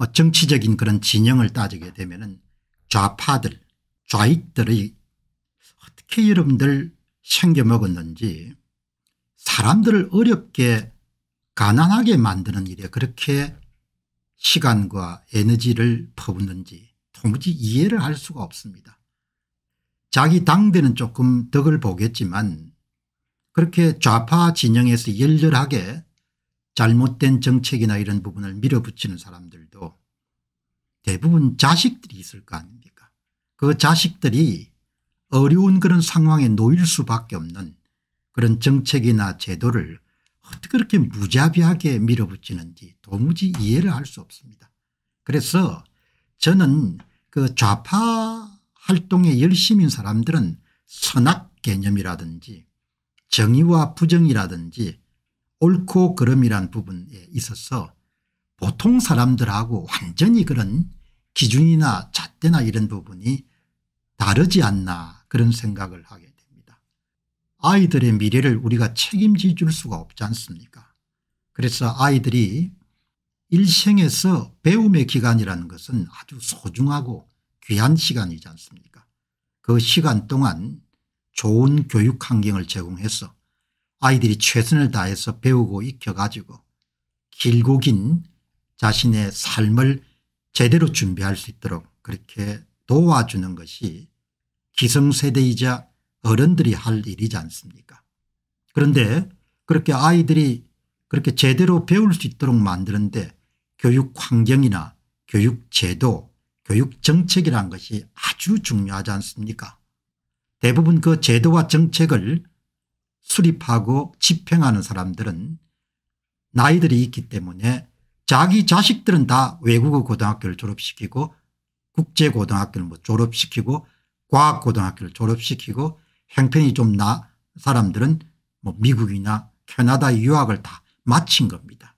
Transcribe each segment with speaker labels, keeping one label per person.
Speaker 1: 뭐 정치적인 그런 진영을 따지게 되면은 좌파들 좌익들의 어떻게 여러분들 챙겨먹었는지 사람들을 어렵게 가난하게 만드는 일에 그렇게 시간과 에너지를 퍼붓는지 도무지 이해를 할 수가 없습니다. 자기 당대는 조금 덕을 보겠지만 그렇게 좌파 진영에서 열렬하게 잘못된 정책이나 이런 부분을 밀어붙이는 사람들도 대부분 자식들이 있을 거 아닙니까 그 자식들이 어려운 그런 상황에 놓일 수밖에 없는 그런 정책이나 제도를 어떻게 그렇게 무자비하게 밀어붙이는지 도무지 이해를 할 수 없습니다. 그래서 저는 그 좌파 활동에 열심인 사람들은 선악 개념이라든지 정의와 부정이라든지 옳고 그름이란 부분에 있어서 보통 사람들하고 완전히 그런 기준이나 잣대나 이런 부분이 다르지 않나 그런 생각을 하게 됩니다. 아이들의 미래를 우리가 책임지 수가 없지 않습니까 그래서 아이들이 일생에서 배움의 기간이라는 것은 아주 소중하고 귀한 시간이지 않습니까 그 시간 동안 좋은 교육 환경을 제공해서 아이들이 최선을 다해서 배우고 익혀가지고 길고 긴 자신의 삶을 제대로 준비할 수 있도록 그렇게 도와주는 것이 기성세대이자 어른들이 할 일이지 않습니까 그런데 그렇게 아이들이 그렇게 제대로 배울 수 있도록 만드는데 교육 환경이나 교육 제도 교육 정책이란 것이 아주 중요하지 않습니까 대부분 그 제도와 정책을 수립하고 집행하는 사람들은 나이들이 있기 때문에 자기 자식들은 다 외국어 고등학교를 졸업시키고 국제고등학교를 뭐 졸업시키고 과학고등학교를 졸업시키고 형편이 좀 나 사람들은 뭐 미국이나 캐나다 유학을 다 마친 겁니다.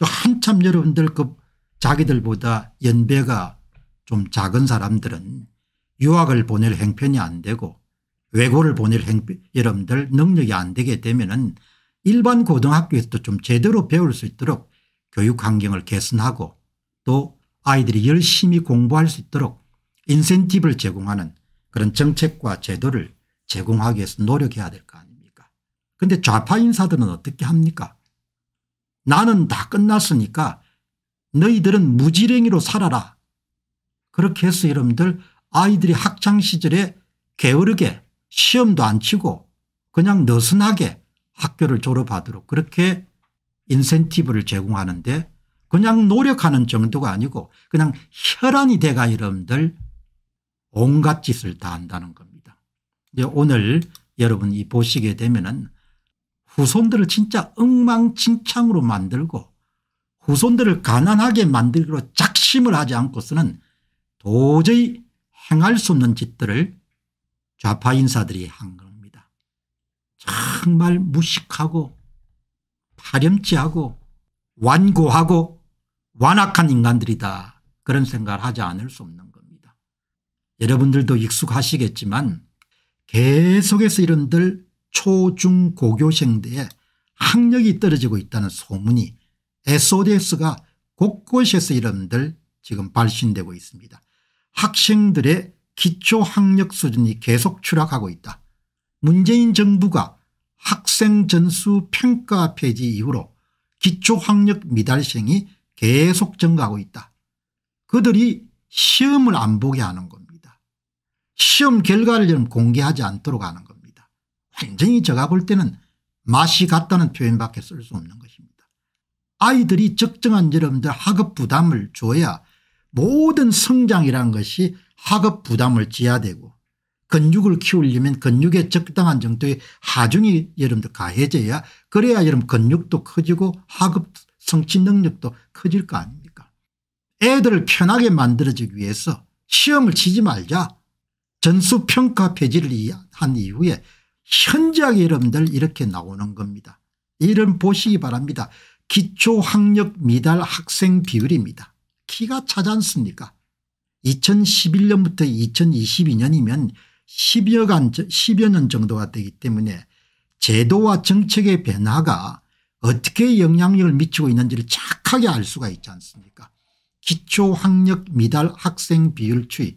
Speaker 1: 한참 여러분들 그 자기들보다 연배가 좀 작은 사람들은 유학을 보낼 행편이 안 되고 외고를 보낼 행비 여러분들 능력이 안 되게 되면은 일반 고등학교에서도 좀 제대로 배울 수 있도록 교육 환경을 개선하고 또 아이들이 열심히 공부할 수 있도록 인센티브를 제공하는 그런 정책과 제도를 제공하기 위해서 노력해야 될 거 아닙니까 그런데 좌파 인사들은 어떻게 합니까 나는 다 끝났으니까 너희들은 무지랭이로 살아라 그렇게 해서 여러분들 아이들이 학창시절에 게으르게 시험도 안 치고 그냥 느슨하게 학교를 졸업하도록 그렇게 인센티브를 제공하는데 그냥 노력하는 정도가 아니고 그냥 혈안이 돼가 여러분들 온갖 짓을 다 한다는 겁니다. 오늘 여러분 이 보시게 되면은 후손들을 진짜 엉망진창으로 만들고 후손들을 가난하게 만들기로 작심을 하지 않고서는 도저히 행할 수 없는 짓들을 좌파 인사들이 한 겁니다. 정말 무식하고 파렴치하고 완고하고 완악한 인간들이다 그런 생각을 하지 않을 수 없는 겁니다. 여러분들도 익숙하시겠지만 계속해서 이런들 초중고교생대에 학력이 떨어지고 있다는 소문이 SODS가 곳곳에서 이런들 지금 발신되고 있습니다. 학생들의 기초학력 수준이 계속 추락하고 있다. 문재인 정부가 학생 전수 평가 폐지 이후로 기초학력 미달생이 계속 증가하고 있다. 그들이 시험을 안 보게 하는 겁니다. 시험 결과를 공개하지 않도록 하는 겁니다. 완전히 제가 볼 때는 맛이 같다는 표현밖에 쓸 수 없는 것입니다. 아이들이 적정한 여러분들 학업 부담을 줘야 모든 성장이란 것이 학업 부담을 지야되고 어 근육을 키우려면 근육에 적당한 정도의 하중이 여러분들 가해져야 그래야 여러분 근육도 커지고 학업 성취 능력도 커질 거 아닙니까 애들을 편하게 만들어주기 위해서 시험을 치지 말자 전수평가 폐지를 한 이후에 현저하게 여러분들 이렇게 나오는 겁니다. 이런 보시기 바랍니다. 기초학력 미달 학생 비율입니다. 키가 차지 않습니까 2011년부터 2022년이면 10여간 10여 년 정도가 되기 때문에 제도와 정책의 변화가 어떻게 영향력을 미치고 있는지를 착하게 알 수가 있지 않습니까 기초학력 미달 학생 비율 추이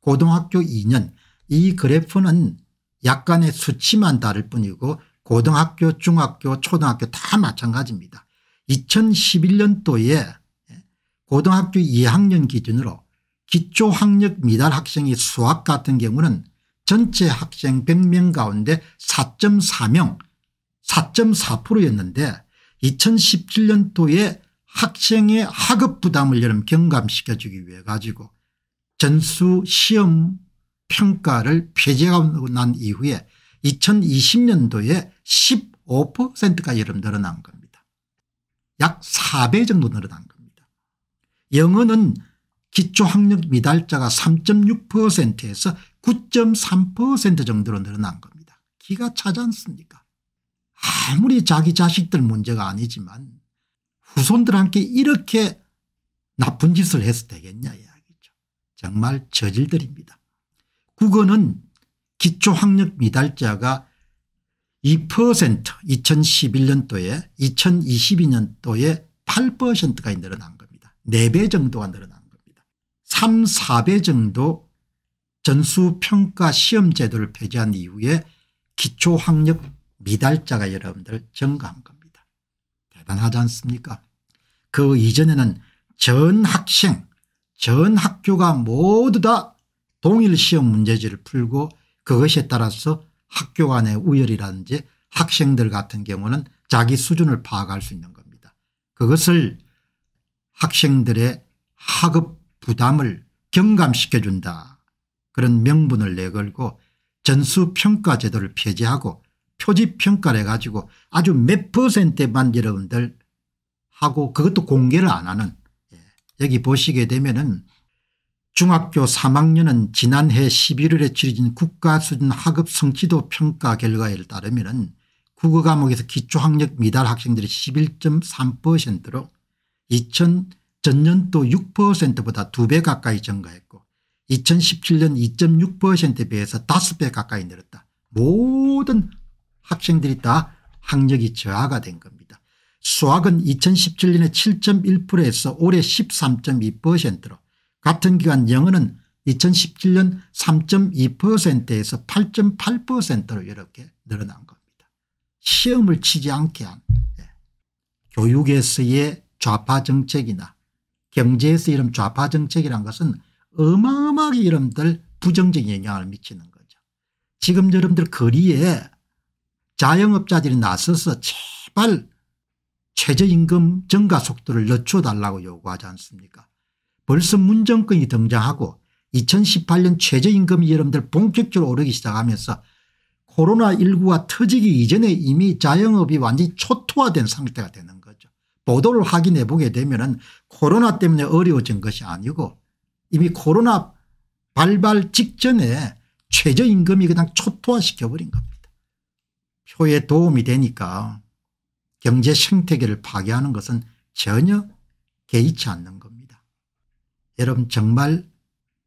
Speaker 1: 고등학교 2년 이 그래프는 약간의 수치만 다를 뿐이고 고등학교 중학교 초등학교 다 마찬가지입니다. 2011년도에 고등학교 2학년 기준으로 기초 학력 미달 학생이 수학 같은 경우는 전체 학생 100명 가운데 4.4명 4.4%였는데 2017년도에 학생의 학업 부담을 여름 경감시켜주기 위해 가지고 전수 시험 평가를 폐지하고 난 이후에 2020년도에 15%가 여름 늘어난 겁니다. 약 4배 정도 늘어난 겁니다. 영어는 기초학력 미달자가 3.6%에서 9.3% 정도로 늘어난 겁니다. 기가 차지 않습니까 아무리 자기 자식들 문제가 아니지만 후손들한테 이렇게 나쁜 짓을 해서 되겠냐 이야기죠. 정말 저질들입니다. 국어는 기초학력 미달자가 2% 2011년도에 2022년도에 8%가 늘어난 겁니다. 4배 정도가 늘어난 3, 4배 정도 전수평가 시험제도를 폐지한 이후에 기초학력 미달자가 여러분들 증가한 겁니다. 대단하지 않습니까 그 이전에는 전 학생 전 학교가 모두 다 동일 시험 문제지를 풀고 그것에 따라서 학교 간의 우열이라든지 학생들 같은 경우는 자기 수준을 파악할 수 있는 겁니다. 그것을 학생들의 학업 부담을 경감시켜준다 그런 명분을 내걸고 전수평가제도를 폐지하고 표지평가를 해가지고 아주 몇 퍼센트만 여러분들 하고 그것도 공개를 안 하는 예, 여기 보시게 되면은 중학교 3학년은 지난해 11월에 치러진 국가수준 학업 성취도 평가 결과에 따르면 국어 과목에서 기초학력 미달 학생들이 11.3%로 2000 전년도 6%보다 2배 가까이 증가했고 2017년 2.6%에 비해서 5배 가까이 늘었다. 모든 학생들이 다 학력이 저하가 된 겁니다. 수학은 2017년에 7.1%에서 올해 13.2%로 같은 기간 영어는 2017년 3.2%에서 8.8%로 이렇게 늘어난 겁니다. 시험을 치지 않게 한 예, 교육에서의 좌파 정책이나 경제에서 이런 좌파 정책이란 것은 어마어마하게 여러분들 부정적인 영향을 미치는 거죠. 지금 여러분들 거리에 자영업자들이 나서서 제발 최저임금 증가 속도를 늦춰달라고 요구하지 않습니까 벌써 문정권이 등장하고 2018년 최저임금이 여러분들 본격적으로 오르기 시작하면서 코로나19가 터지기 이전에 이미 자영업이 완전히 초토화된 상태가 되는 거죠. 보도를 확인해 보게 되면은 코로나 때문에 어려워진 것이 아니고 이미 코로나 발발 직전에 최저임금이 그냥 초토화시켜버린 겁니다. 표에 도움이 되니까 경제 생태계를 파괴하는 것은 전혀 개의치 않는 겁니다. 여러분 정말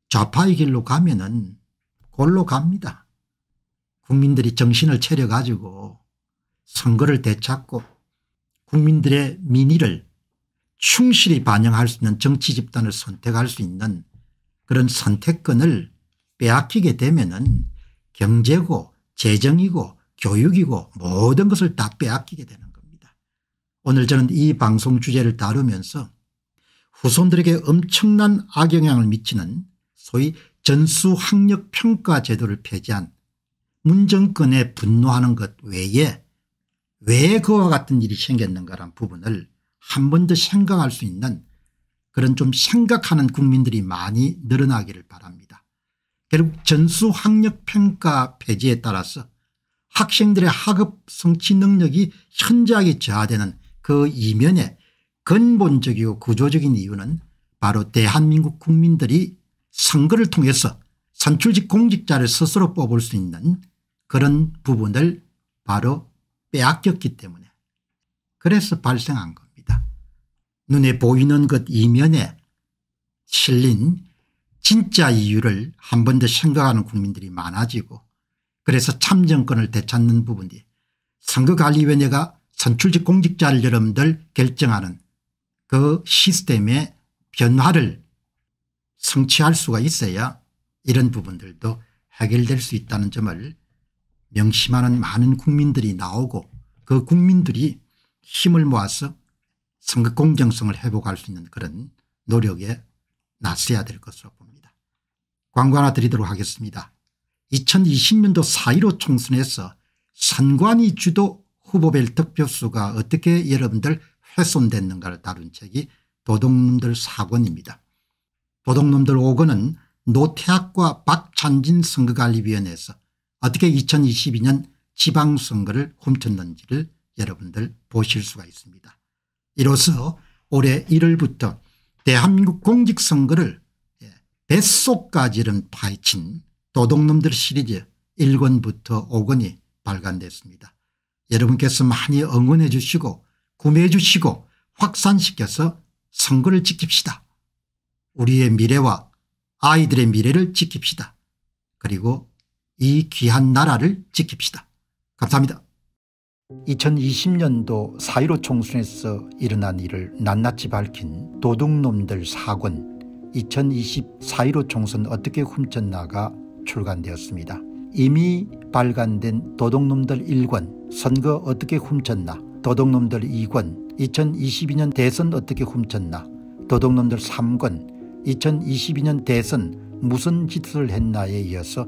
Speaker 1: 좌파의 길로 가면 은 골로 갑니다. 국민들이 정신을 차려가지고 선거를 되찾고 국민들의 민의를 충실히 반영할 수 있는 정치 집단을 선택할 수 있는 그런 선택권을 빼앗기게 되면은 경제고 재정이고 교육이고 모든 것을 다 빼앗기게 되는 겁니다. 오늘 저는 이 방송 주제를 다루면서 후손들에게 엄청난 악영향을 미치는 소위 전수학력평가 제도를 폐지한 문정권에 분노하는 것 외에 왜 그와 같은 일이 생겼는가란 부분을 한 번 더 생각할 수 있는 그런 좀 생각하는 국민들이 많이 늘어나기를 바랍니다. 결국 전수학력평가 폐지에 따라서 학생들의 학업 성취 능력이 현저하게 저하되는 그 이면에 근본적이고 구조적인 이유는 바로 대한민국 국민들이 선거를 통해서 선출직 공직자를 스스로 뽑을 수 있는 그런 부분을 바로 빼앗겼기 때문에 그래서 발생한 겁니다. 눈에 보이는 것 이면에 실린 진짜 이유를 한 번 더 생각하는 국민들이 많아지고 그래서 참정권을 되찾는 부분이 선거관리위원회가 선출직 공직자를 여러분들 결정하는 그 시스템의 변화를 성취할 수가 있어야 이런 부분들도 해결될 수 있다는 점을 명심하는 많은 국민들이 나오고 그 국민들이 힘을 모아서 선거 공정성을 회복할 수 있는 그런 노력에 나서야 될 것으로 봅니다. 광고 하나 드리도록 하겠습니다. 2020년도 4.15 총선에서 선관위 주도 후보별 득표수가 어떻게 여러분들 훼손됐는가를 다룬 책이 도둑놈들 4권입니다. 도둑놈들 5권은 노태학과 박찬진 선거관리위원회에서 어떻게 2022년 지방선거를 훔쳤는지를 여러분들 보실 수가 있습니다. 이로써 올해 1월부터 대한민국 공직선거를 예, 뱃속까지 는 파헤친 도둑놈들 시리즈 1권부터 5권이 발간됐습니다. 여러분께서 많이 응원해 주시고 구매해 주시고 확산시켜서 선거를 지킵시다. 우리의 미래와 아이들의 미래를 지킵시다. 그리고 이 귀한 나라를 지킵시다. 감사합니다. 2020년도 4.15 총선에서 일어난 일을 낱낱이 밝힌 도둑놈들 사권 2020 4.15 총선 어떻게 훔쳤나가 출간되었습니다. 이미 발간된 도둑놈들 1권 선거 어떻게 훔쳤나 도둑놈들 2권 2022년 대선 어떻게 훔쳤나 도둑놈들 3권 2022년 대선 무슨 짓을 했나에 이어서